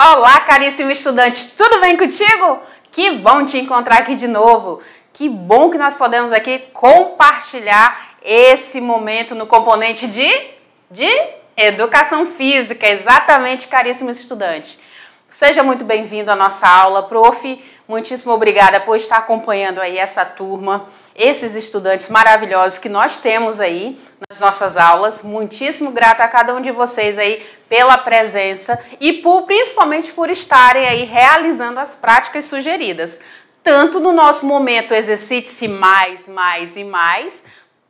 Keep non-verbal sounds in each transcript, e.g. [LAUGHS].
Olá, caríssimo estudante, tudo bem contigo? Que bom te encontrar aqui de novo. Que bom que nós podemos aqui compartilhar esse momento no componente de de educação física, exatamente, caríssimo estudante. Seja muito bem-vindo à nossa aula, prof. Muitíssimo obrigada por estar acompanhando aí essa turma, esses estudantes maravilhosos que nós temos aí nas nossas aulas. Muitíssimo grata a cada um de vocês aí pela presença e por, principalmente por estarem aí realizando as práticas sugeridas. Tanto no nosso momento exercite-se mais, mais e mais,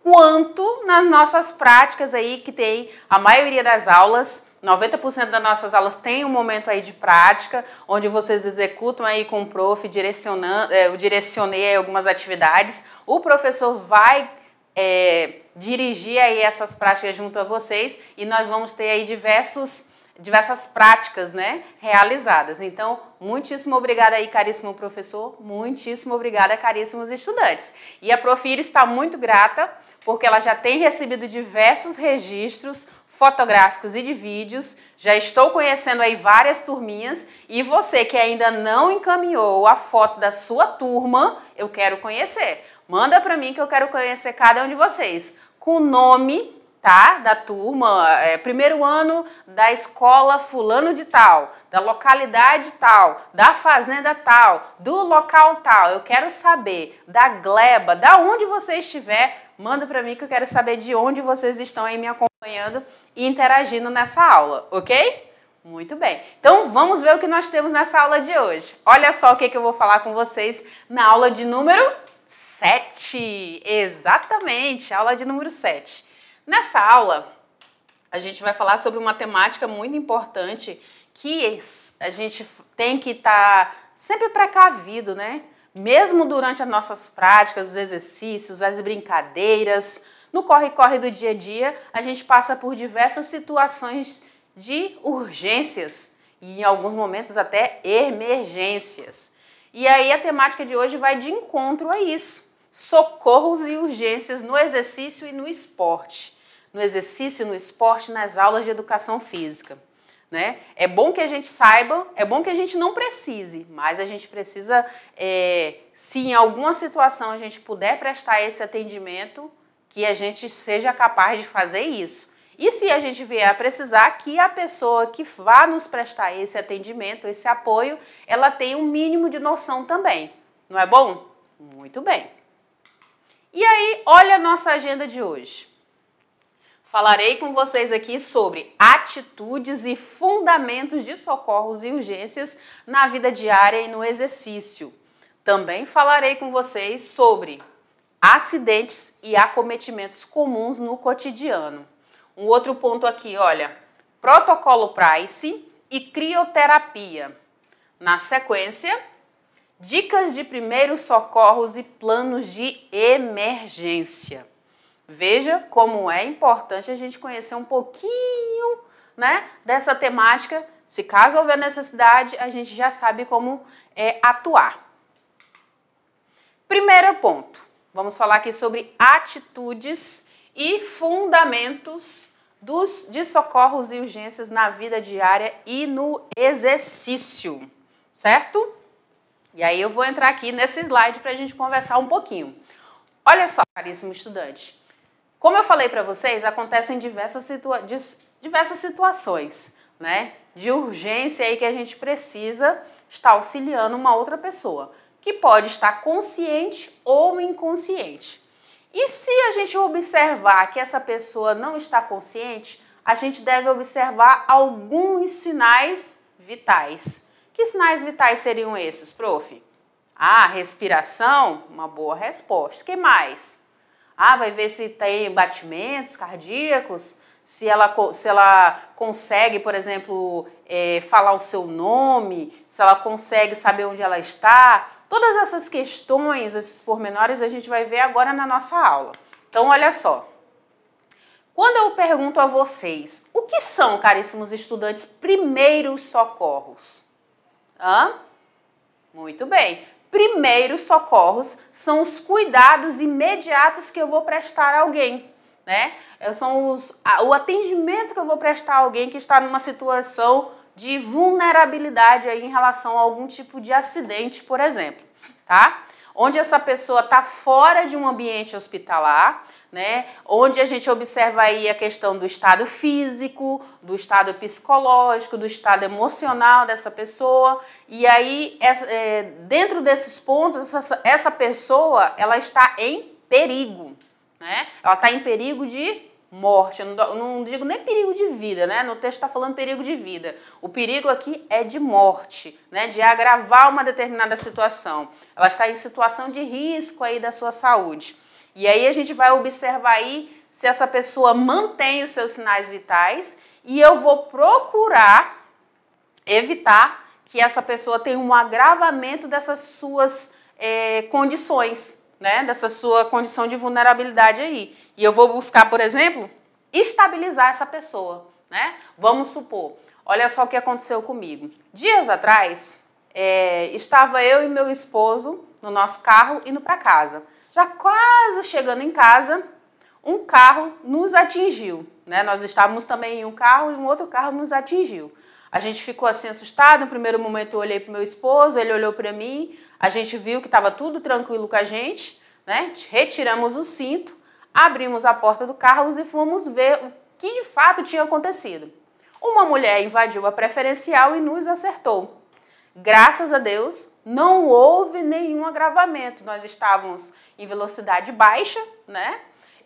quanto nas nossas práticas aí que tem a maioria das aulas 90% das nossas aulas tem um momento aí de prática, onde vocês executam aí com o prof, direcionando, é, eu direcionei algumas atividades. O professor vai é, dirigir aí essas práticas junto a vocês e nós vamos ter aí diversos diversas práticas né, realizadas. Então, muitíssimo obrigada aí, caríssimo professor, muitíssimo obrigada, caríssimos estudantes. E a Profir está muito grata, porque ela já tem recebido diversos registros fotográficos e de vídeos, já estou conhecendo aí várias turminhas, e você que ainda não encaminhou a foto da sua turma, eu quero conhecer. Manda para mim que eu quero conhecer cada um de vocês, com nome tá? Da turma, é, primeiro ano da escola fulano de tal, da localidade tal, da fazenda tal, do local tal. Eu quero saber da gleba, da onde você estiver, manda para mim que eu quero saber de onde vocês estão aí me acompanhando e interagindo nessa aula, ok? Muito bem. Então vamos ver o que nós temos nessa aula de hoje. Olha só o que, que eu vou falar com vocês na aula de número 7. Exatamente, aula de número 7. Nessa aula, a gente vai falar sobre uma temática muito importante que a gente tem que estar tá sempre precavido, né? Mesmo durante as nossas práticas, os exercícios, as brincadeiras, no corre-corre do dia a dia, a gente passa por diversas situações de urgências e, em alguns momentos, até emergências. E aí a temática de hoje vai de encontro a isso: socorros e urgências no exercício e no esporte no exercício, no esporte, nas aulas de educação física. Né? É bom que a gente saiba, é bom que a gente não precise, mas a gente precisa, é, se em alguma situação a gente puder prestar esse atendimento, que a gente seja capaz de fazer isso. E se a gente vier a precisar, que a pessoa que vá nos prestar esse atendimento, esse apoio, ela tenha um mínimo de noção também. Não é bom? Muito bem. E aí, olha a nossa agenda de hoje. Falarei com vocês aqui sobre atitudes e fundamentos de socorros e urgências na vida diária e no exercício. Também falarei com vocês sobre acidentes e acometimentos comuns no cotidiano. Um outro ponto aqui, olha, protocolo Price e crioterapia. Na sequência, dicas de primeiros socorros e planos de emergência. Veja como é importante a gente conhecer um pouquinho né, dessa temática. Se caso houver necessidade, a gente já sabe como é, atuar. Primeiro ponto, vamos falar aqui sobre atitudes e fundamentos dos, de socorros e urgências na vida diária e no exercício, certo? E aí eu vou entrar aqui nesse slide para a gente conversar um pouquinho. Olha só, caríssimo estudante, como eu falei para vocês, acontecem diversas, situa diversas situações, né? De urgência aí que a gente precisa estar auxiliando uma outra pessoa, que pode estar consciente ou inconsciente. E se a gente observar que essa pessoa não está consciente, a gente deve observar alguns sinais vitais. Que sinais vitais seriam esses, prof? Ah, respiração, uma boa resposta. O que mais? Ah, vai ver se tem batimentos cardíacos, se ela, se ela consegue, por exemplo, é, falar o seu nome, se ela consegue saber onde ela está. Todas essas questões, esses pormenores, a gente vai ver agora na nossa aula. Então, olha só. Quando eu pergunto a vocês, o que são, caríssimos estudantes, primeiros socorros? Hã? Muito bem primeiros socorros são os cuidados imediatos que eu vou prestar a alguém. Né? São os, o atendimento que eu vou prestar a alguém que está numa situação de vulnerabilidade aí em relação a algum tipo de acidente, por exemplo, tá? Onde essa pessoa está fora de um ambiente hospitalar, né? Onde a gente observa aí a questão do estado físico, do estado psicológico, do estado emocional dessa pessoa. E aí, essa, é, dentro desses pontos, essa, essa pessoa ela está em perigo, né? Ela está em perigo de morte. Eu não, não digo nem perigo de vida, né? No texto está falando perigo de vida. O perigo aqui é de morte, né? De agravar uma determinada situação. Ela está em situação de risco aí da sua saúde. E aí a gente vai observar aí se essa pessoa mantém os seus sinais vitais e eu vou procurar evitar que essa pessoa tenha um agravamento dessas suas é, condições, né? Dessa sua condição de vulnerabilidade aí. E eu vou buscar, por exemplo, estabilizar essa pessoa, né? Vamos supor, olha só o que aconteceu comigo. Dias atrás, é, estava eu e meu esposo no nosso carro indo para casa. Já quase chegando em casa, um carro nos atingiu. Né? Nós estávamos também em um carro e um outro carro nos atingiu. A gente ficou assim assustado. No primeiro momento, eu olhei para meu esposo, ele olhou para mim. A gente viu que estava tudo tranquilo com a gente. Né? Retiramos o cinto, abrimos a porta do carro e fomos ver o que de fato tinha acontecido. Uma mulher invadiu a preferencial e nos acertou. Graças a Deus, não houve nenhum agravamento. Nós estávamos em velocidade baixa, né?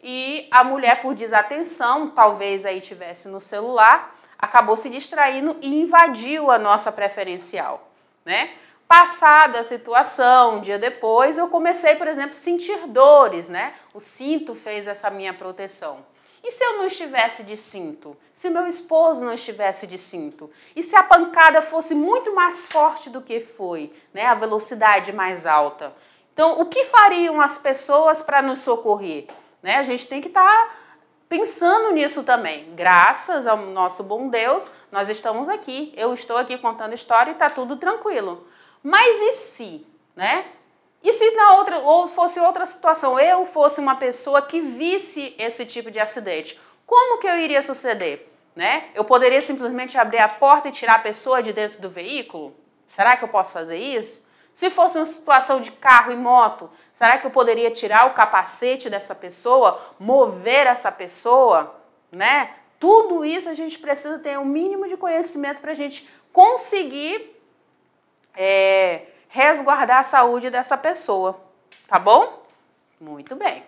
E a mulher, por desatenção, talvez aí tivesse no celular, acabou se distraindo e invadiu a nossa preferencial, né? Passada a situação, um dia depois, eu comecei, por exemplo, a sentir dores, né? O cinto fez essa minha proteção. E se eu não estivesse de cinto? Se meu esposo não estivesse de cinto? E se a pancada fosse muito mais forte do que foi, né? A velocidade mais alta? Então, o que fariam as pessoas para nos socorrer? Né? A gente tem que estar tá pensando nisso também. Graças ao nosso bom Deus, nós estamos aqui. Eu estou aqui contando história e está tudo tranquilo. Mas e se, né? E se na outra, ou fosse outra situação, eu fosse uma pessoa que visse esse tipo de acidente, como que eu iria suceder? Né? Eu poderia simplesmente abrir a porta e tirar a pessoa de dentro do veículo? Será que eu posso fazer isso? Se fosse uma situação de carro e moto, será que eu poderia tirar o capacete dessa pessoa, mover essa pessoa, né? Tudo isso a gente precisa ter o um mínimo de conhecimento para a gente conseguir é, resguardar a saúde dessa pessoa, tá bom? Muito bem.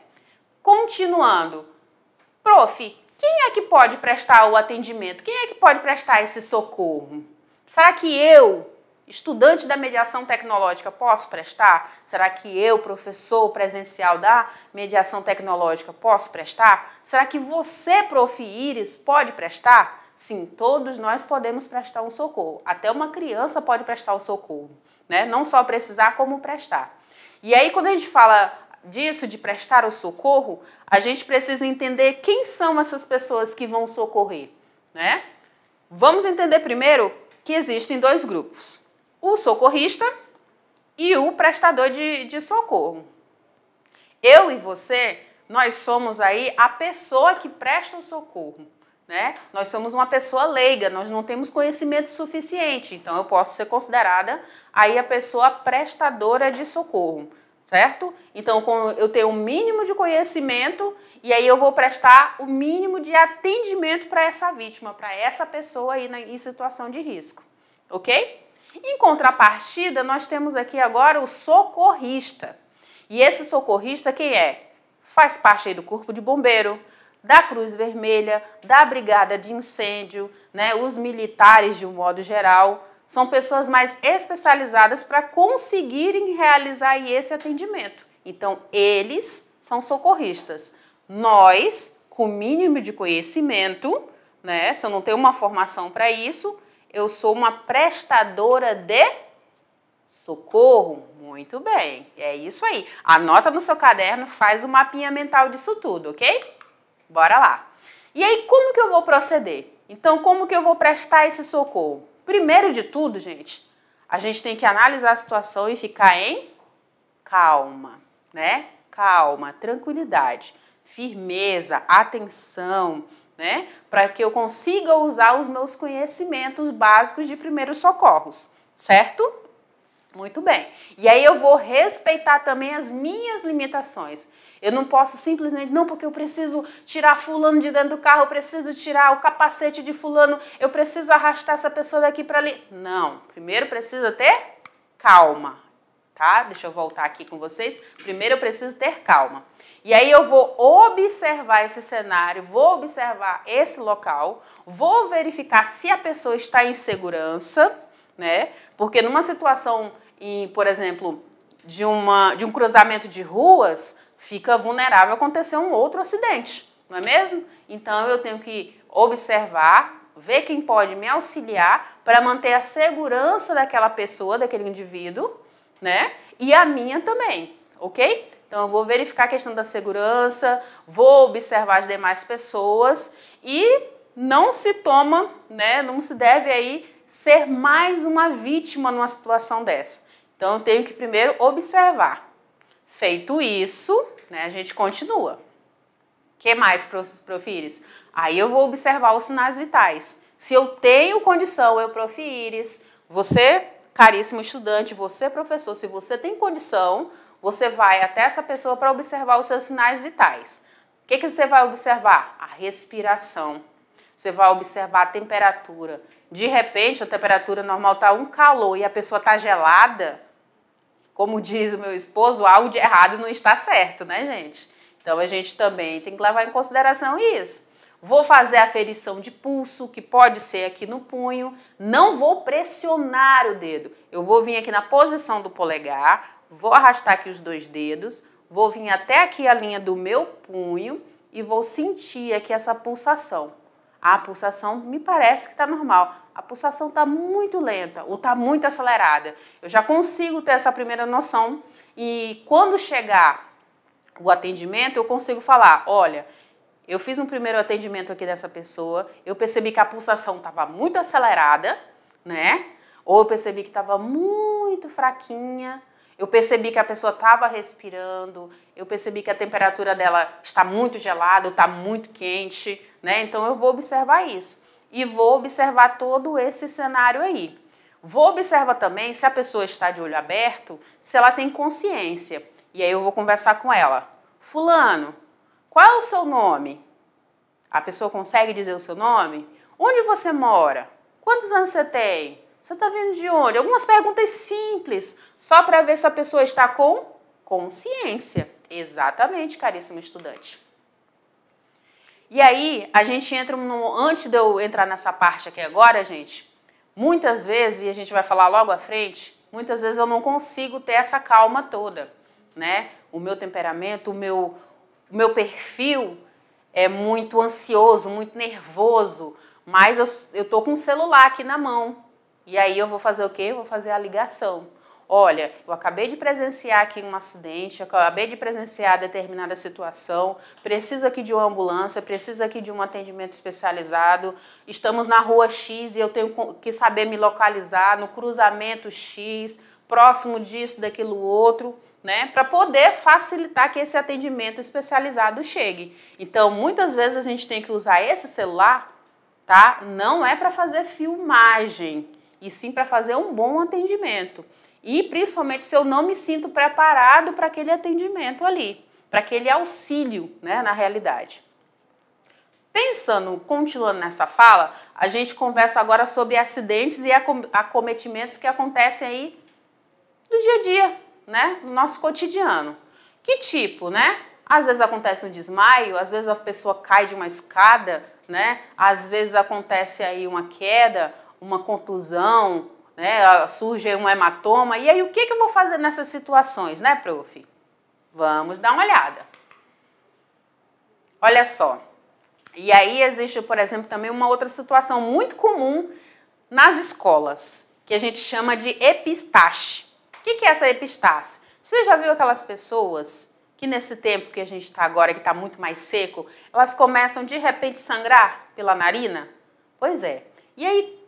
Continuando. Prof, quem é que pode prestar o atendimento? Quem é que pode prestar esse socorro? Será que eu, estudante da mediação tecnológica, posso prestar? Será que eu, professor presencial da mediação tecnológica, posso prestar? Será que você, prof. Iris, pode prestar? Sim, todos nós podemos prestar um socorro. Até uma criança pode prestar o um socorro né? Não só precisar, como prestar. E aí, quando a gente fala disso, de prestar o socorro, a gente precisa entender quem são essas pessoas que vão socorrer, né? Vamos entender primeiro que existem dois grupos: o socorrista e o prestador de, de socorro. Eu e você, nós somos aí a pessoa que presta o socorro. Né? Nós somos uma pessoa leiga, nós não temos conhecimento suficiente, então eu posso ser considerada aí a pessoa prestadora de socorro, certo? Então eu tenho o um mínimo de conhecimento e aí eu vou prestar o mínimo de atendimento para essa vítima, para essa pessoa aí na, em situação de risco, ok? Em contrapartida, nós temos aqui agora o socorrista. E esse socorrista quem é? Faz parte aí do corpo de bombeiro, da Cruz Vermelha, da Brigada de Incêndio, né, os militares de um modo geral, são pessoas mais especializadas para conseguirem realizar esse atendimento. Então, eles são socorristas. Nós, com o mínimo de conhecimento, né, se eu não tenho uma formação para isso, eu sou uma prestadora de socorro. Muito bem, é isso aí. Anota no seu caderno, faz o um mapinha mental disso tudo, ok? Bora lá. E aí, como que eu vou proceder? Então, como que eu vou prestar esse socorro? Primeiro de tudo, gente, a gente tem que analisar a situação e ficar em calma, né? Calma, tranquilidade, firmeza, atenção, né? Para que eu consiga usar os meus conhecimentos básicos de primeiros socorros, certo? Muito bem. E aí eu vou respeitar também as minhas limitações. Eu não posso simplesmente, não, porque eu preciso tirar fulano de dentro do carro, eu preciso tirar o capacete de fulano, eu preciso arrastar essa pessoa daqui para ali. Não, primeiro precisa ter calma, tá? Deixa eu voltar aqui com vocês. Primeiro eu preciso ter calma. E aí eu vou observar esse cenário, vou observar esse local, vou verificar se a pessoa está em segurança, né? Porque numa situação e, por exemplo, de, uma, de um cruzamento de ruas, fica vulnerável a acontecer um outro acidente, não é mesmo? Então eu tenho que observar, ver quem pode me auxiliar para manter a segurança daquela pessoa, daquele indivíduo, né? E a minha também, ok? Então eu vou verificar a questão da segurança, vou observar as demais pessoas e não se toma, né? Não se deve aí ser mais uma vítima numa situação dessa. Então, eu tenho que primeiro observar. Feito isso, né, a gente continua. O que mais, Profires? Aí eu vou observar os sinais vitais. Se eu tenho condição, eu, Profires, você, caríssimo estudante, você, professor, se você tem condição, você vai até essa pessoa para observar os seus sinais vitais. O que, que você vai observar? A respiração. Você vai observar a temperatura de repente a temperatura normal está um calor e a pessoa está gelada, como diz o meu esposo, algo de errado não está certo, né, gente? Então a gente também tem que levar em consideração isso. Vou fazer a ferição de pulso, que pode ser aqui no punho. Não vou pressionar o dedo. Eu vou vir aqui na posição do polegar, vou arrastar aqui os dois dedos, vou vir até aqui a linha do meu punho e vou sentir aqui essa pulsação a pulsação me parece que está normal, a pulsação está muito lenta ou está muito acelerada. Eu já consigo ter essa primeira noção e quando chegar o atendimento, eu consigo falar: olha, eu fiz um primeiro atendimento aqui dessa pessoa, eu percebi que a pulsação estava muito acelerada, né? Ou eu percebi que estava muito fraquinha. Eu percebi que a pessoa estava respirando, eu percebi que a temperatura dela está muito gelada, está muito quente, né? Então eu vou observar isso e vou observar todo esse cenário aí. Vou observar também se a pessoa está de olho aberto, se ela tem consciência. E aí eu vou conversar com ela. Fulano, qual é o seu nome? A pessoa consegue dizer o seu nome? Onde você mora? Quantos anos você tem? Você está vindo de onde? Algumas perguntas simples, só para ver se a pessoa está com consciência. Exatamente, caríssimo estudante. E aí, a gente entra no. Antes de eu entrar nessa parte aqui agora, gente, muitas vezes, e a gente vai falar logo à frente, muitas vezes eu não consigo ter essa calma toda, né? O meu temperamento, o meu, o meu perfil é muito ansioso, muito nervoso, mas eu, eu tô com o um celular aqui na mão, e aí eu vou fazer o quê? vou fazer a ligação. Olha, eu acabei de presenciar aqui um acidente, acabei de presenciar determinada situação, preciso aqui de uma ambulância, preciso aqui de um atendimento especializado. Estamos na rua X e eu tenho que saber me localizar no cruzamento X, próximo disso, daquilo outro. Né, para poder facilitar que esse atendimento especializado chegue. Então, muitas vezes a gente tem que usar esse celular, tá? Não é para fazer filmagem, e sim para fazer um bom atendimento. E principalmente se eu não me sinto preparado para aquele atendimento ali, para aquele auxílio, né, na realidade. Pensando, continuando nessa fala, a gente conversa agora sobre acidentes e acometimentos que acontecem aí no dia a dia, né? No nosso cotidiano. Que tipo, né? Às vezes acontece um desmaio, às vezes a pessoa cai de uma escada, né? Às vezes acontece aí uma queda, uma contusão, né, surge um hematoma. E aí, o que, que eu vou fazer nessas situações, né, prof? Vamos dar uma olhada. Olha só. E aí existe, por exemplo, também uma outra situação muito comum nas escolas, que a gente chama de epistaxe. O que, que é essa epistaxe? Você já viu aquelas pessoas que nesse tempo que a gente está agora, que está muito mais seco, elas começam de repente sangrar pela narina? Pois é. E aí,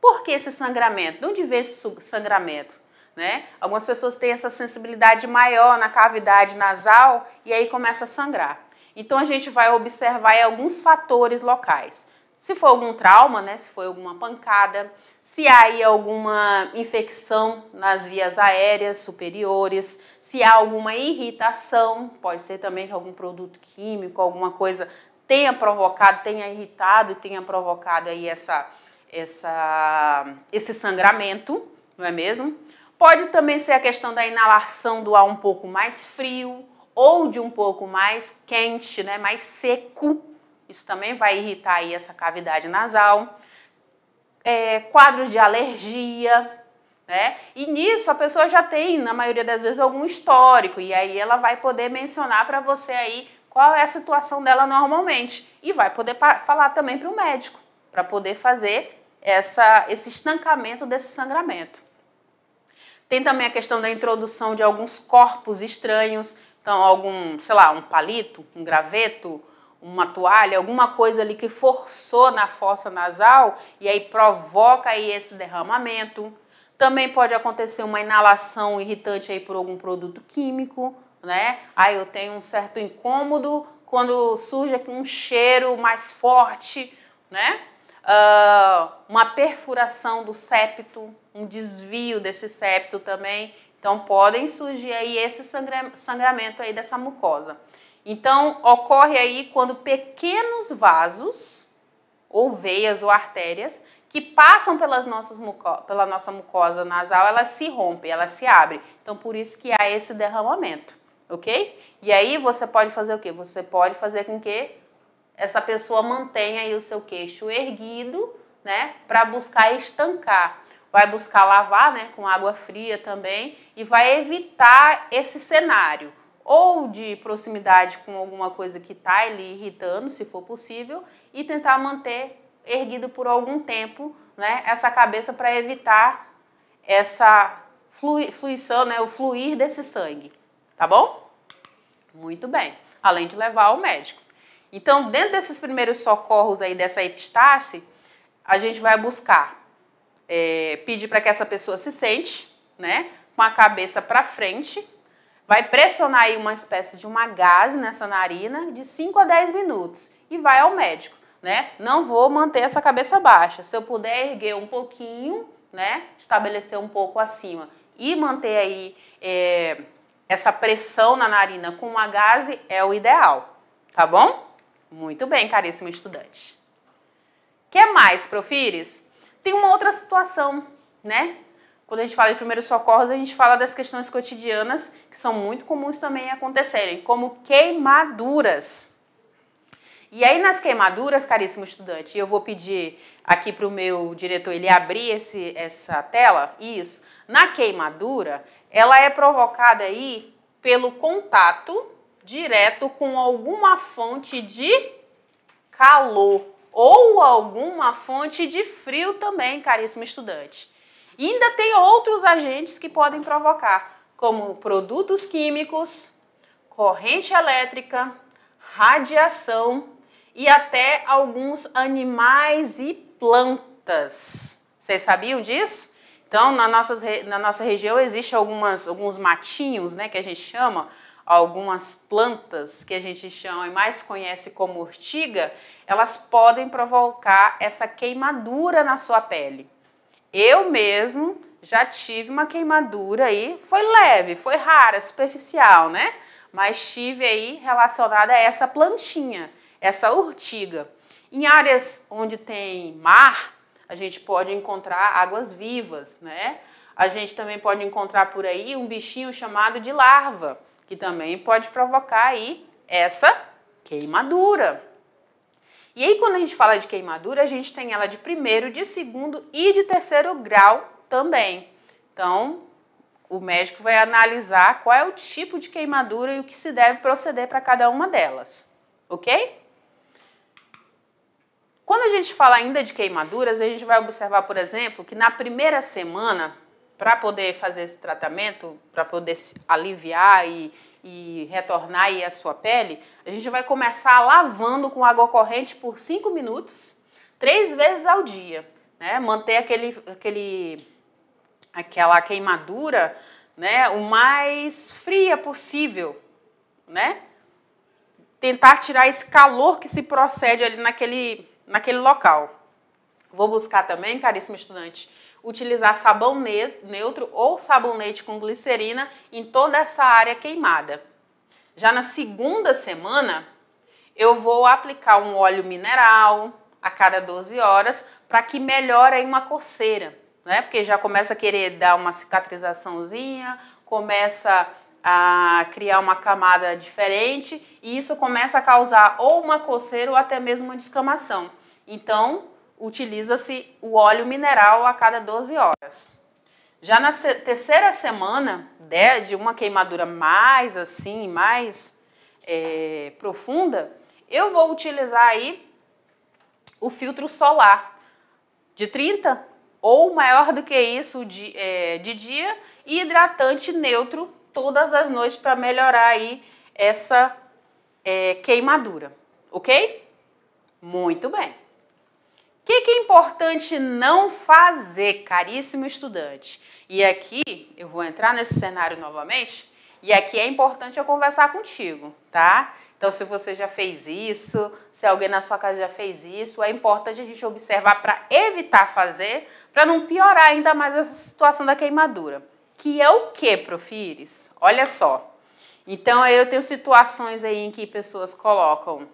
por que esse sangramento? De onde vem esse sangramento? Né? Algumas pessoas têm essa sensibilidade maior na cavidade nasal e aí começa a sangrar. Então a gente vai observar alguns fatores locais. Se for algum trauma, né? Se foi alguma pancada, se há aí alguma infecção nas vias aéreas superiores, se há alguma irritação, pode ser também que algum produto químico, alguma coisa tenha provocado, tenha irritado e tenha provocado aí essa essa, esse sangramento, não é mesmo? Pode também ser a questão da inalação do ar um pouco mais frio ou de um pouco mais quente, né, mais seco. Isso também vai irritar aí essa cavidade nasal. É, de alergia, né? E nisso a pessoa já tem, na maioria das vezes, algum histórico e aí ela vai poder mencionar para você aí qual é a situação dela normalmente e vai poder falar também para o médico para poder fazer essa, esse estancamento desse sangramento. Tem também a questão da introdução de alguns corpos estranhos, então algum, sei lá, um palito, um graveto, uma toalha, alguma coisa ali que forçou na fossa nasal e aí provoca aí esse derramamento. Também pode acontecer uma inalação irritante aí por algum produto químico, né? Aí eu tenho um certo incômodo quando surge um cheiro mais forte, né? Ah, uma perfuração do septo, um desvio desse septo também. Então, podem surgir aí esse sangramento aí dessa mucosa. Então, ocorre aí quando pequenos vasos, ou veias ou artérias, que passam pelas nossas pela nossa mucosa nasal, elas se rompem, elas se abrem. Então, por isso que há esse derramamento, ok? E aí, você pode fazer o quê? Você pode fazer com que essa pessoa mantém aí o seu queixo erguido, né, para buscar estancar. Vai buscar lavar, né, com água fria também e vai evitar esse cenário ou de proximidade com alguma coisa que está lhe irritando, se for possível, e tentar manter erguido por algum tempo, né, essa cabeça para evitar essa fluição, né, o fluir desse sangue, tá bom? Muito bem. Além de levar ao médico. Então, dentro desses primeiros socorros aí dessa epistaxe, a gente vai buscar é, pedir para que essa pessoa se sente, né, com a cabeça para frente, vai pressionar aí uma espécie de uma gase nessa narina de 5 a 10 minutos e vai ao médico, né? Não vou manter essa cabeça baixa. Se eu puder erguer um pouquinho, né, estabelecer um pouco acima e manter aí é, essa pressão na narina com uma gase é o ideal, tá bom? Muito bem, caríssimo estudante. Quer mais, Profires? Tem uma outra situação, né? Quando a gente fala de primeiros socorros, a gente fala das questões cotidianas que são muito comuns também acontecerem, como queimaduras. E aí nas queimaduras, caríssimo estudante, eu vou pedir aqui para o meu diretor ele abrir esse, essa tela. Isso. Na queimadura, ela é provocada aí pelo contato direto com alguma fonte de calor ou alguma fonte de frio também, caríssimo estudante. E ainda tem outros agentes que podem provocar, como produtos químicos, corrente elétrica, radiação e até alguns animais e plantas. Vocês sabiam disso? Então, na, nossas, na nossa região existe algumas, alguns matinhos, né, que a gente chama, algumas plantas que a gente chama e mais conhece como urtiga, elas podem provocar essa queimadura na sua pele. Eu mesmo já tive uma queimadura aí, foi leve, foi rara, superficial, né? Mas tive aí relacionada a essa plantinha, essa urtiga. Em áreas onde tem mar, a gente pode encontrar águas vivas, né? A gente também pode encontrar por aí um bichinho chamado de larva que também pode provocar aí essa queimadura. E aí, quando a gente fala de queimadura, a gente tem ela de primeiro, de segundo e de terceiro grau também. Então, o médico vai analisar qual é o tipo de queimadura e o que se deve proceder para cada uma delas, ok? Quando a gente fala ainda de queimaduras, a gente vai observar, por exemplo, que na primeira semana para poder fazer esse tratamento, para poder aliviar e, e retornar aí a sua pele, a gente vai começar lavando com água corrente por 5 minutos, três vezes ao dia, né? Manter aquele, aquele, aquela queimadura, né? O mais fria possível, né? Tentar tirar esse calor que se procede ali naquele, naquele local. Vou buscar também, caríssimo estudante, utilizar sabão neutro ou sabonete com glicerina em toda essa área queimada. Já na segunda semana, eu vou aplicar um óleo mineral a cada 12 horas para que melhore aí uma coceira, né? Porque já começa a querer dar uma cicatrizaçãozinha, começa a criar uma camada diferente e isso começa a causar ou uma coceira ou até mesmo uma descamação. Então, utiliza-se o óleo mineral a cada 12 horas. Já na terceira semana né, de uma queimadura mais assim, mais é, profunda, eu vou utilizar aí o filtro solar de 30 ou maior do que isso de, é, de dia e hidratante neutro todas as noites para melhorar aí essa é, queimadura, ok? Muito bem. O que, que é importante não fazer, caríssimo estudante? E aqui, eu vou entrar nesse cenário novamente, e aqui é importante eu conversar contigo, tá? Então, se você já fez isso, se alguém na sua casa já fez isso, é importante a gente observar para evitar fazer, para não piorar ainda mais essa situação da queimadura. Que é o que, Profires? Olha só. Então, aí eu tenho situações aí em que pessoas colocam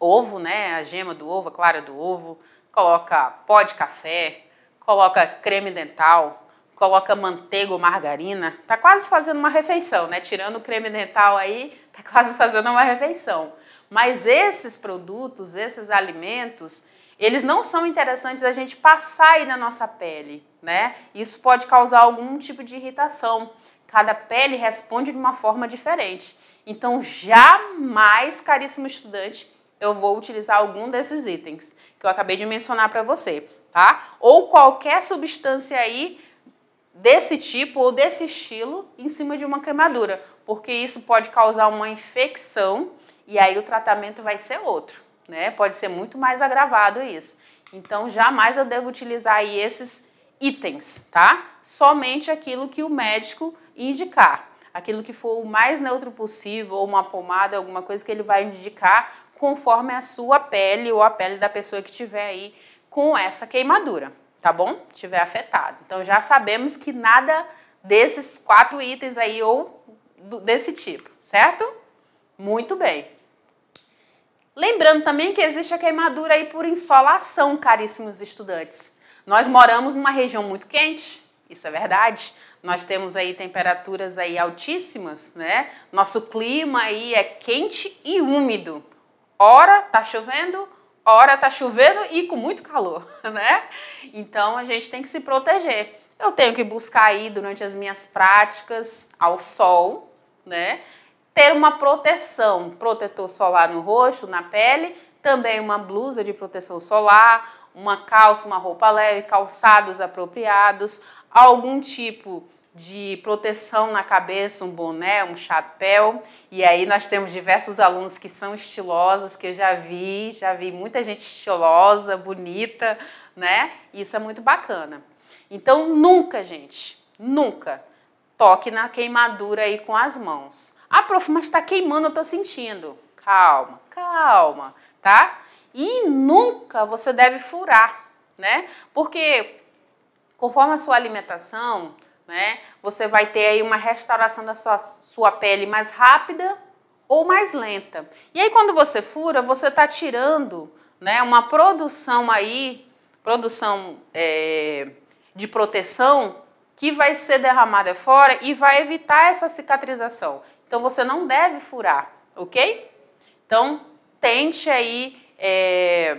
ovo, né? A gema do ovo, a clara do ovo, coloca pó de café, coloca creme dental, coloca manteiga ou margarina. Tá quase fazendo uma refeição, né? Tirando o creme dental aí, tá quase fazendo uma refeição. Mas esses produtos, esses alimentos, eles não são interessantes a gente passar aí na nossa pele, né? Isso pode causar algum tipo de irritação. Cada pele responde de uma forma diferente. Então, jamais, caríssimo estudante, eu vou utilizar algum desses itens que eu acabei de mencionar para você, tá? Ou qualquer substância aí desse tipo ou desse estilo em cima de uma queimadura, porque isso pode causar uma infecção e aí o tratamento vai ser outro, né? Pode ser muito mais agravado isso. Então, jamais eu devo utilizar aí esses itens, tá? Somente aquilo que o médico indicar. Aquilo que for o mais neutro possível, ou uma pomada, alguma coisa que ele vai indicar conforme a sua pele ou a pele da pessoa que tiver aí com essa queimadura, tá bom? Tiver afetado. Então já sabemos que nada desses quatro itens aí ou desse tipo, certo? Muito bem. Lembrando também que existe a queimadura aí por insolação, caríssimos estudantes. Nós moramos numa região muito quente, isso é verdade. Nós temos aí temperaturas aí altíssimas, né? Nosso clima aí é quente e úmido. Ora tá chovendo, ora tá chovendo e com muito calor, [LAUGHS] né? Então a gente tem que se proteger. Eu tenho que buscar aí durante as minhas práticas ao sol, né? Ter uma proteção, protetor solar no rosto, na pele, também uma blusa de proteção solar, uma calça, uma roupa leve, calçados apropriados, algum tipo de de proteção na cabeça, um boné, um chapéu. E aí nós temos diversos alunos que são estilosos, que eu já vi, já vi muita gente estilosa, bonita, né? Isso é muito bacana. Então nunca, gente, nunca toque na queimadura aí com as mãos. Ah, prof, mas está queimando, eu estou sentindo. Calma, calma, tá? E nunca você deve furar, né? Porque conforme a sua alimentação, né? Você vai ter aí uma restauração da sua, sua pele mais rápida ou mais lenta. E aí quando você fura, você está tirando, né, uma produção aí, produção é, de proteção que vai ser derramada fora e vai evitar essa cicatrização. Então você não deve furar, ok? Então tente aí é,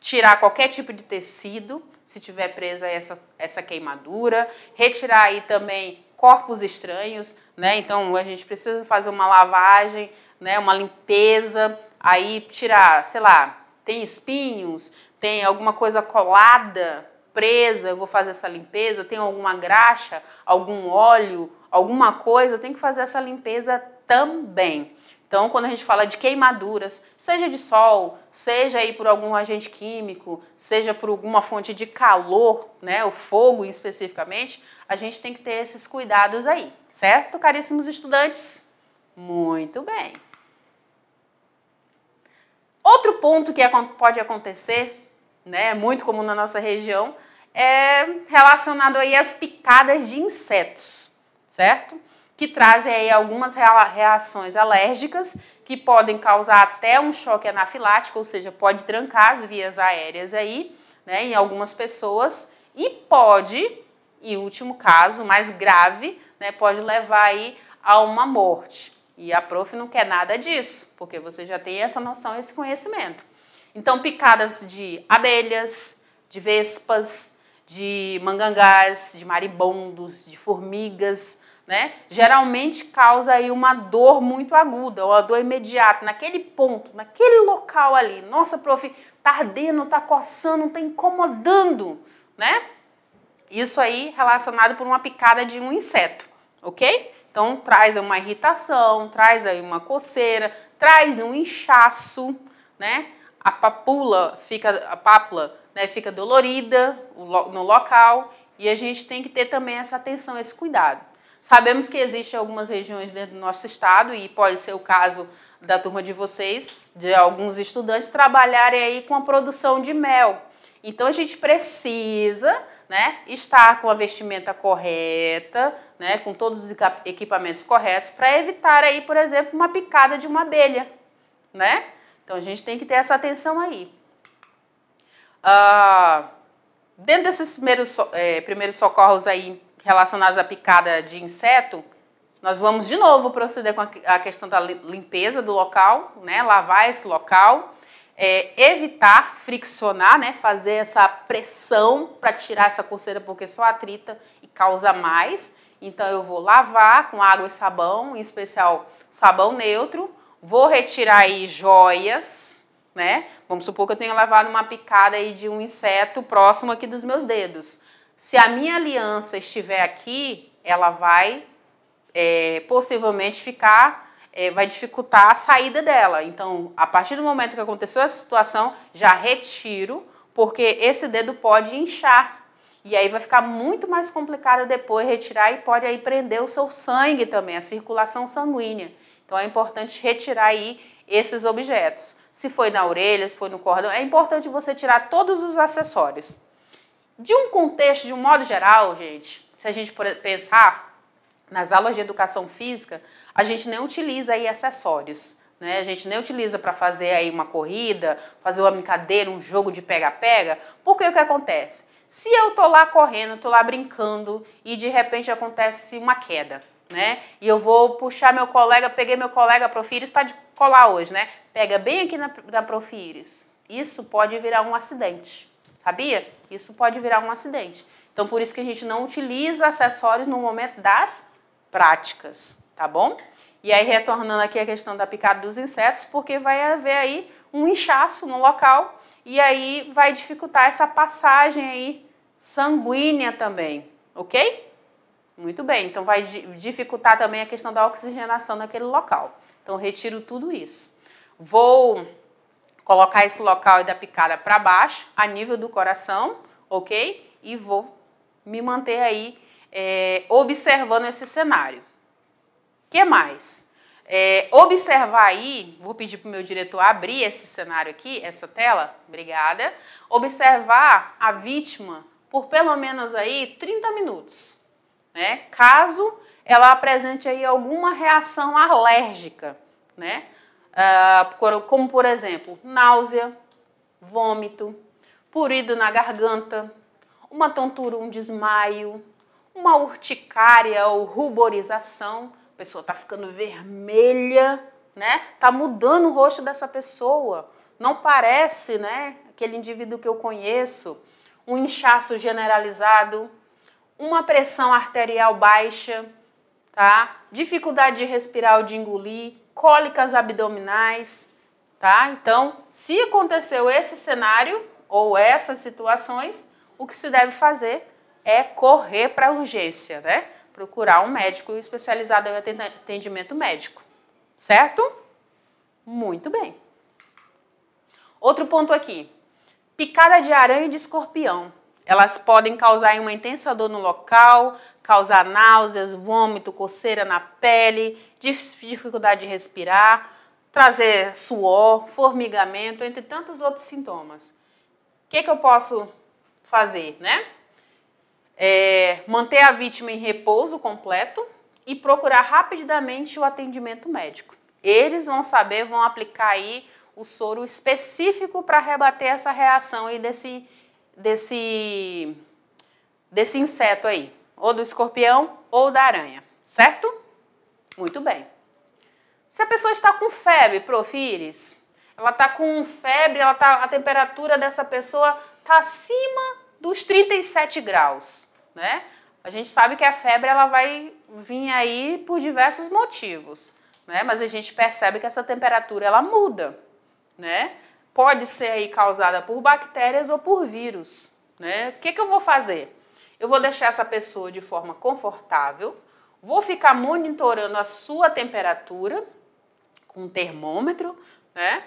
tirar qualquer tipo de tecido se tiver presa essa, essa queimadura, retirar aí também corpos estranhos, né? Então a gente precisa fazer uma lavagem, né? Uma limpeza, aí tirar, sei lá, tem espinhos, tem alguma coisa colada, presa, eu vou fazer essa limpeza, tem alguma graxa, algum óleo, alguma coisa, eu tenho que fazer essa limpeza também. Então, quando a gente fala de queimaduras, seja de sol, seja aí por algum agente químico, seja por alguma fonte de calor, né, o fogo especificamente, a gente tem que ter esses cuidados aí, certo, caríssimos estudantes? Muito bem. Outro ponto que pode acontecer, né, muito comum na nossa região, é relacionado aí às picadas de insetos, certo? que trazem aí algumas reações alérgicas que podem causar até um choque anafilático, ou seja, pode trancar as vias aéreas aí, né, em algumas pessoas e pode, e último caso, mais grave, né, pode levar aí a uma morte. E a prof não quer nada disso, porque você já tem essa noção, esse conhecimento. Então, picadas de abelhas, de vespas, de mangangás, de maribondos, de formigas, né? Geralmente causa aí uma dor muito aguda, uma dor imediata, naquele ponto, naquele local ali. Nossa, prof, tá ardendo, tá coçando, tá incomodando, né? Isso aí relacionado por uma picada de um inseto, ok? Então traz uma irritação, traz aí uma coceira, traz um inchaço, né? A papula fica, a pápula, né, fica dolorida no local e a gente tem que ter também essa atenção, esse cuidado. Sabemos que existem algumas regiões dentro do nosso estado, e pode ser o caso da turma de vocês, de alguns estudantes, trabalharem aí com a produção de mel. Então a gente precisa né, estar com a vestimenta correta, né, com todos os equipamentos corretos, para evitar aí, por exemplo, uma picada de uma abelha. Né? Então a gente tem que ter essa atenção aí. Ah, dentro desses primeiros, é, primeiros socorros aí relacionados à picada de inseto, nós vamos de novo proceder com a questão da limpeza do local, né? Lavar esse local, é, evitar friccionar, né? Fazer essa pressão para tirar essa coceira, porque só atrita e causa mais. Então eu vou lavar com água e sabão, em especial sabão neutro. Vou retirar aí joias, né? Vamos supor que eu tenha lavado uma picada aí de um inseto próximo aqui dos meus dedos. Se a minha aliança estiver aqui, ela vai é, possivelmente ficar, é, vai dificultar a saída dela. Então, a partir do momento que aconteceu essa situação, já retiro, porque esse dedo pode inchar. E aí vai ficar muito mais complicado depois retirar e pode aí prender o seu sangue também, a circulação sanguínea. Então é importante retirar aí esses objetos. Se foi na orelha, se foi no cordão, é importante você tirar todos os acessórios. De um contexto, de um modo geral, gente, se a gente pensar nas aulas de educação física, a gente nem utiliza aí acessórios. Né? A gente nem utiliza para fazer aí uma corrida, fazer uma brincadeira, um jogo de pega-pega, porque o que acontece? Se eu tô lá correndo, tô lá brincando e de repente acontece uma queda, né? E eu vou puxar meu colega, peguei meu colega, a Profires está de colar hoje, né? Pega bem aqui na, na Profires. Isso pode virar um acidente sabia? Isso pode virar um acidente. Então, por isso que a gente não utiliza acessórios no momento das práticas, tá bom? E aí, retornando aqui a questão da picada dos insetos, porque vai haver aí um inchaço no local e aí vai dificultar essa passagem aí sanguínea também, ok? Muito bem, então vai dificultar também a questão da oxigenação naquele local. Então, retiro tudo isso. Vou colocar esse local da picada para baixo, a nível do coração, ok? E vou me manter aí é, observando esse cenário. O que mais? É, observar aí, vou pedir para o meu diretor abrir esse cenário aqui, essa tela, obrigada. Observar a vítima por pelo menos aí 30 minutos, né? Caso ela apresente aí alguma reação alérgica, né? Ah, como por exemplo, náusea, vômito, purido na garganta, uma tontura, um desmaio, uma urticária ou ruborização, a pessoa está ficando vermelha, né? está mudando o rosto dessa pessoa. Não parece, né, aquele indivíduo que eu conheço, um inchaço generalizado, uma pressão arterial baixa, tá? Dificuldade de respirar ou de engolir, cólicas abdominais, tá? Então, se aconteceu esse cenário ou essas situações, o que se deve fazer é correr para a urgência, né? Procurar um médico especializado é em atendimento médico, certo? Muito bem. Outro ponto aqui: picada de aranha e de escorpião. Elas podem causar uma intensa dor no local, causar náuseas, vômito, coceira na pele, dificuldade de respirar, trazer suor, formigamento, entre tantos outros sintomas. O que, que eu posso fazer, né? É, manter a vítima em repouso completo e procurar rapidamente o atendimento médico. Eles vão saber, vão aplicar aí o soro específico para rebater essa reação aí desse, desse, desse inseto aí ou do escorpião ou da aranha, certo? Muito bem. Se a pessoa está com febre, profires, ela está com febre, ela tá, a temperatura dessa pessoa está acima dos 37 graus, né? A gente sabe que a febre ela vai vir aí por diversos motivos, né? Mas a gente percebe que essa temperatura ela muda, né? Pode ser aí causada por bactérias ou por vírus, né? O que, que eu vou fazer? Eu vou deixar essa pessoa de forma confortável, vou ficar monitorando a sua temperatura com um termômetro, né?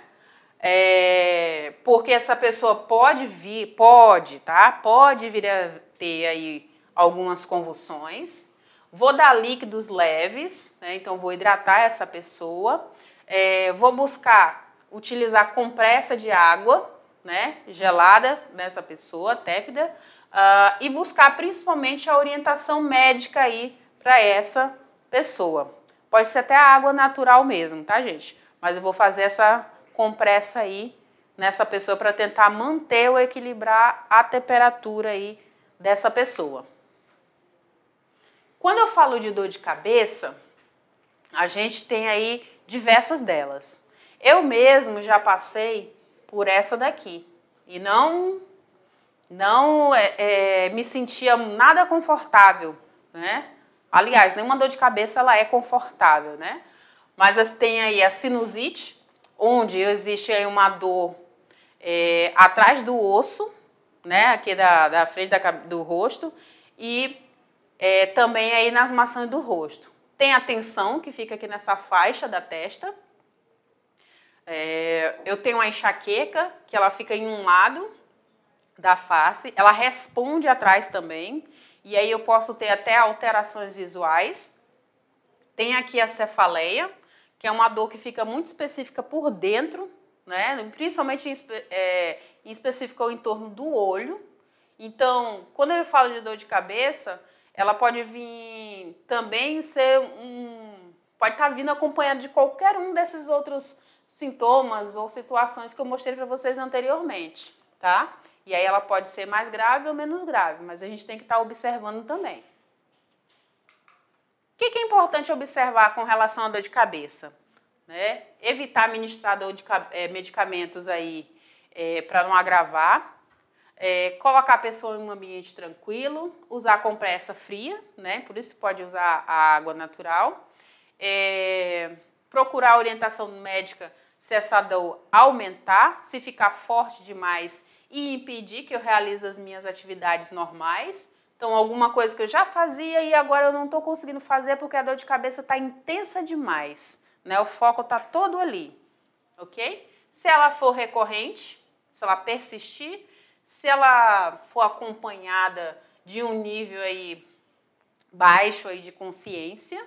É, porque essa pessoa pode vir, pode, tá? Pode vir a ter aí algumas convulsões. Vou dar líquidos leves, né? então vou hidratar essa pessoa. É, vou buscar utilizar compressa de água, né? Gelada nessa pessoa, tépida uh, e buscar principalmente a orientação médica aí para essa pessoa. Pode ser até água natural mesmo, tá, gente? Mas eu vou fazer essa compressa aí nessa pessoa para tentar manter ou equilibrar a temperatura aí dessa pessoa. Quando eu falo de dor de cabeça, a gente tem aí diversas delas. Eu mesmo já passei por essa daqui. E não não é, é, me sentia nada confortável, né? Aliás, nenhuma dor de cabeça ela é confortável, né? Mas tem aí a sinusite, onde existe aí uma dor é, atrás do osso, né? Aqui da, da frente da, do rosto e é, também aí nas maçãs do rosto. Tem a tensão que fica aqui nessa faixa da testa. É, eu tenho a enxaqueca, que ela fica em um lado, da face, ela responde atrás também, e aí eu posso ter até alterações visuais. Tem aqui a cefaleia, que é uma dor que fica muito específica por dentro, né? principalmente em, é, em específico ao entorno do olho. Então, quando eu falo de dor de cabeça, ela pode vir também ser um. pode estar tá vindo acompanhada de qualquer um desses outros sintomas ou situações que eu mostrei para vocês anteriormente, tá? E aí ela pode ser mais grave ou menos grave, mas a gente tem que estar tá observando também. O que, que, é importante observar com relação à dor de cabeça? Né? Evitar ministrar dor de, é, medicamentos aí é, eh, para não agravar. É, colocar a pessoa em um ambiente tranquilo, usar compressa fria, né? Por isso pode usar a água natural. É, procurar orientação médica se essa dor aumentar, se ficar forte demais e impedir que eu realize as minhas atividades normais. Então, alguma coisa que eu já fazia e agora eu não estou conseguindo fazer porque a dor de cabeça está intensa demais, né? O foco está todo ali, ok? Se ela for recorrente, se ela persistir, se ela for acompanhada de um nível aí baixo aí de consciência,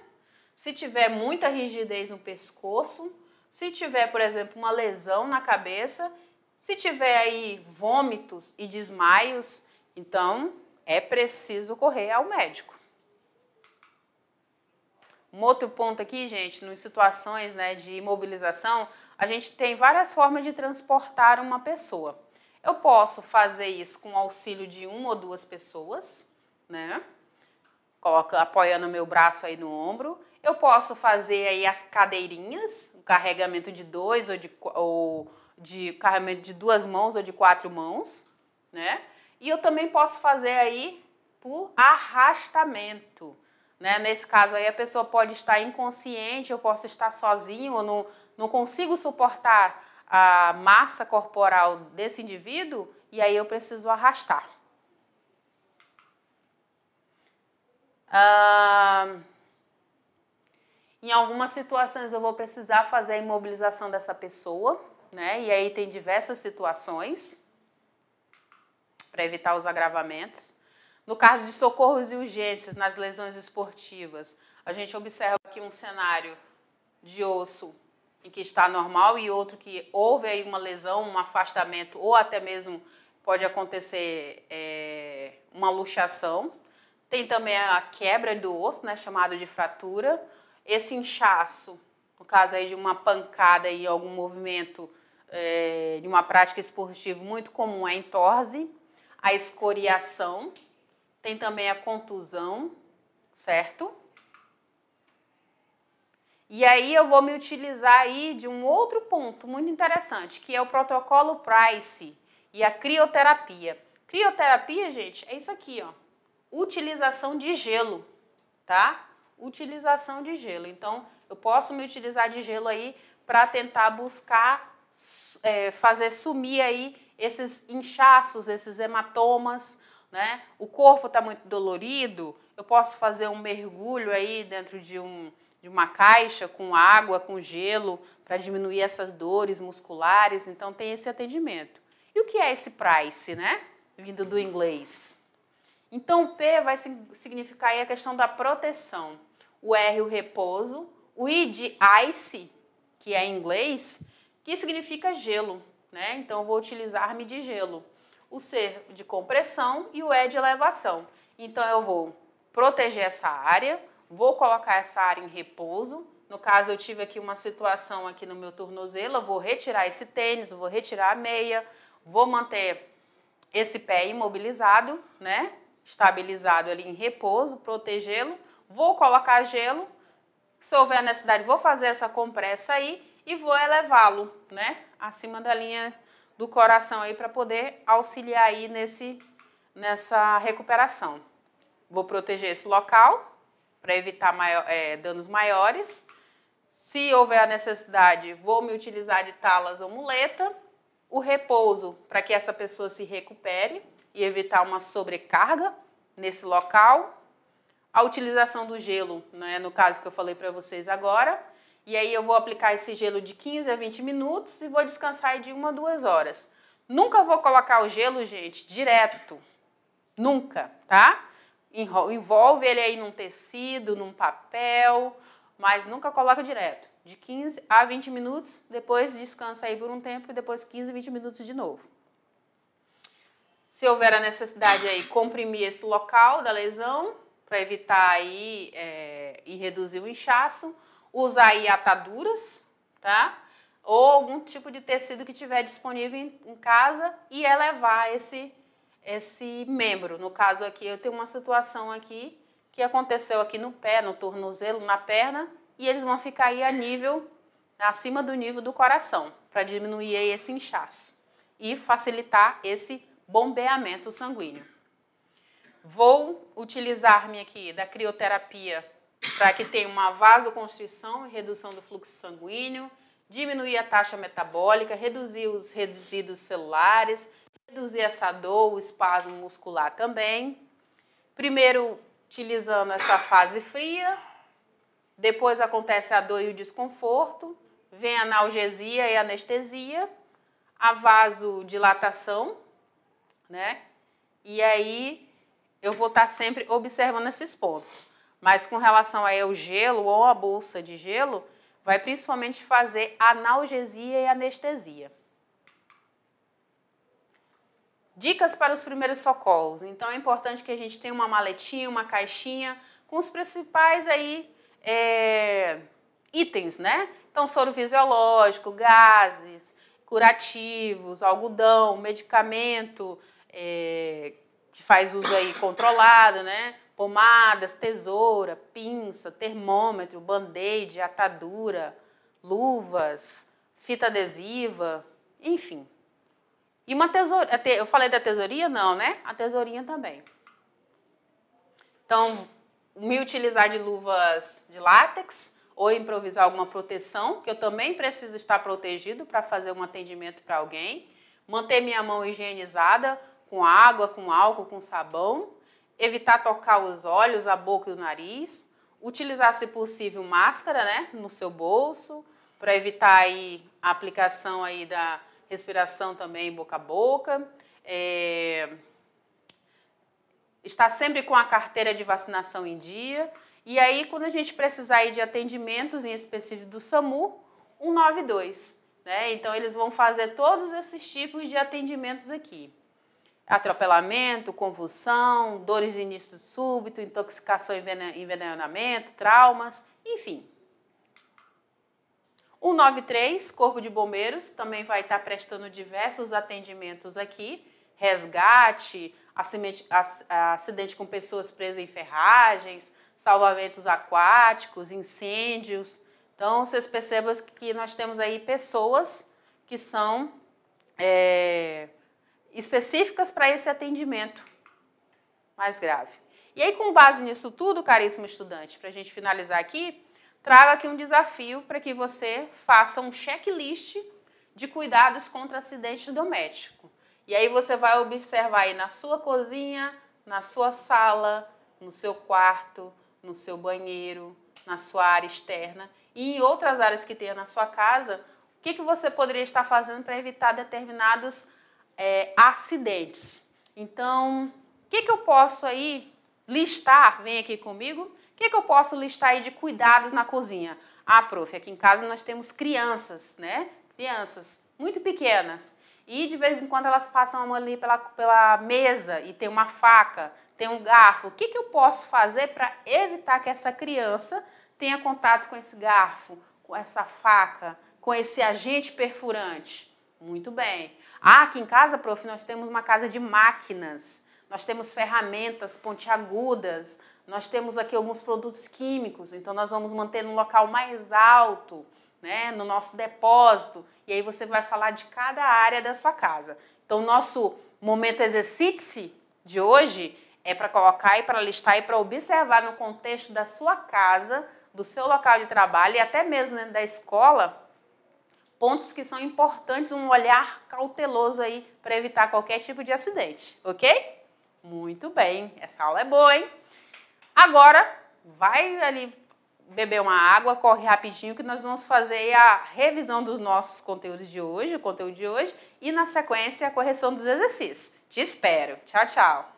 se tiver muita rigidez no pescoço, se tiver, por exemplo, uma lesão na cabeça, se tiver aí vômitos e desmaios, então é preciso correr ao médico. Um outro ponto aqui, gente, em situações né, de imobilização, a gente tem várias formas de transportar uma pessoa. Eu posso fazer isso com auxílio de uma ou duas pessoas, né? Coloca, apoiando o meu braço aí no ombro. Eu posso fazer aí as cadeirinhas, carregamento de dois ou de, ou de carregamento de duas mãos ou de quatro mãos, né? E eu também posso fazer aí por arrastamento. Né? Nesse caso aí a pessoa pode estar inconsciente, eu posso estar sozinho, eu não, não consigo suportar a massa corporal desse indivíduo e aí eu preciso arrastar. Ah, em algumas situações eu vou precisar fazer a imobilização dessa pessoa, né? E aí tem diversas situações para evitar os agravamentos. No caso de socorros e urgências nas lesões esportivas, a gente observa aqui um cenário de osso em que está normal e outro que houve aí uma lesão, um afastamento ou até mesmo pode acontecer é, uma luxação. Tem também a quebra do osso, né, chamado de fratura esse inchaço, no caso aí de uma pancada aí algum movimento é, de uma prática esportiva muito comum, é a entorse, a escoriação, tem também a contusão, certo? E aí eu vou me utilizar aí de um outro ponto muito interessante, que é o protocolo Price e a crioterapia. Crioterapia, gente, é isso aqui, ó. Utilização de gelo, tá? utilização de gelo. Então, eu posso me utilizar de gelo aí para tentar buscar é, fazer sumir aí esses inchaços, esses hematomas, né? O corpo está muito dolorido, eu posso fazer um mergulho aí dentro de, um, de uma caixa com água, com gelo, para diminuir essas dores musculares. Então, tem esse atendimento. E o que é esse price, né? Vindo do inglês. Então, P vai significar aí a questão da proteção o R, o repouso, o I de ice, que é em inglês, que significa gelo, né? Então, vou utilizar-me de gelo. O C de compressão e o E de elevação. Então, eu vou proteger essa área, vou colocar essa área em repouso. No caso, eu tive aqui uma situação aqui no meu tornozelo, eu vou retirar esse tênis, vou retirar a meia, vou manter esse pé imobilizado, né? Estabilizado ali em repouso, protegê-lo vou colocar gelo, se houver necessidade, vou fazer essa compressa aí e vou elevá-lo, né, acima da linha do coração aí para poder auxiliar aí nesse nessa recuperação. Vou proteger esse local para evitar maior, é, danos maiores. Se houver a necessidade, vou me utilizar de talas ou muleta. O repouso para que essa pessoa se recupere e evitar uma sobrecarga nesse local a utilização do gelo, né, no caso que eu falei para vocês agora. E aí eu vou aplicar esse gelo de 15 a 20 minutos e vou descansar de uma a duas horas. Nunca vou colocar o gelo, gente, direto. Nunca, tá? Envolve ele aí num tecido, num papel, mas nunca coloca direto. De 15 a 20 minutos, depois descansa aí por um tempo e depois 15 a 20 minutos de novo. Se houver a necessidade aí, comprimir esse local da lesão para evitar aí é, e reduzir o inchaço. Usar aí ataduras, tá? Ou algum tipo de tecido que tiver disponível em, em casa e elevar esse, esse membro. No caso aqui, eu tenho uma situação aqui que aconteceu aqui no pé, no tornozelo, na perna, e eles vão ficar aí a nível, acima do nível do coração, para diminuir esse inchaço e facilitar esse bombeamento sanguíneo. Vou utilizar-me aqui da crioterapia para que tenha uma vasoconstrição e redução do fluxo sanguíneo, diminuir a taxa metabólica, reduzir os resíduos celulares, reduzir essa dor, o espasmo muscular também. Primeiro, utilizando essa fase fria, depois acontece a dor e o desconforto, vem a analgesia e a anestesia, a vasodilatação, né? E aí eu vou estar tá sempre observando esses pontos. Mas com relação ao gelo ou a bolsa de gelo, vai principalmente fazer analgesia e anestesia. Dicas para os primeiros socorros. Então é importante que a gente tenha uma maletinha, uma caixinha com os principais aí é, itens, né? Então soro fisiológico, gases, curativos, algodão, medicamento, é, que faz uso aí controlado, né? Pomadas, tesoura, pinça, termômetro, band-aid, atadura, luvas, fita adesiva, enfim. E uma tesoura, eu falei da tesourinha? Não, né? A tesourinha também. Então, me utilizar de luvas de látex ou improvisar alguma proteção, que eu também preciso estar protegido para fazer um atendimento para alguém. Manter minha mão higienizada, com água, com álcool, com sabão, evitar tocar os olhos, a boca e o nariz, utilizar, se possível, máscara né, no seu bolso, para evitar aí, a aplicação aí da respiração também boca a boca. É... Estar sempre com a carteira de vacinação em dia. E aí, quando a gente precisar aí, de atendimentos, em específico do SAMU, 192. Né? Então, eles vão fazer todos esses tipos de atendimentos aqui atropelamento, convulsão, dores de início súbito, intoxicação e envenenamento, traumas, enfim. 193, Corpo de Bombeiros, também vai estar prestando diversos atendimentos aqui, resgate, acidente com pessoas presas em ferragens, salvamentos aquáticos, incêndios. Então, vocês percebam que nós temos aí pessoas que são é, específicas para esse atendimento mais grave. E aí, com base nisso tudo, caríssimo estudante, para a gente finalizar aqui, trago aqui um desafio para que você faça um checklist de cuidados contra acidente doméstico. E aí você vai observar aí na sua cozinha, na sua sala, no seu quarto, no seu banheiro, na sua área externa e em outras áreas que tenha na sua casa, o que, que você poderia estar fazendo para evitar determinados é, acidentes. Então, o que, que eu posso aí listar? Vem aqui comigo. O que, que eu posso listar aí de cuidados na cozinha? Ah, prof, aqui em casa nós temos crianças, né? Crianças muito pequenas. E de vez em quando elas passam a mão ali pela, pela mesa e tem uma faca, tem um garfo. O que, que eu posso fazer para evitar que essa criança tenha contato com esse garfo, com essa faca, com esse agente perfurante? Muito bem. Ah, aqui em casa, prof, nós temos uma casa de máquinas, nós temos ferramentas pontiagudas, nós temos aqui alguns produtos químicos, então nós vamos manter no local mais alto, né, no nosso depósito. E aí você vai falar de cada área da sua casa. Então, nosso momento exercício de hoje é para colocar e para listar e para observar no contexto da sua casa, do seu local de trabalho e até mesmo dentro da escola pontos que são importantes, um olhar cauteloso aí para evitar qualquer tipo de acidente, ok? Muito bem, essa aula é boa, hein? Agora, vai ali beber uma água, corre rapidinho que nós vamos fazer a revisão dos nossos conteúdos de hoje, o conteúdo de hoje, e na sequência a correção dos exercícios. Te espero. Tchau, tchau.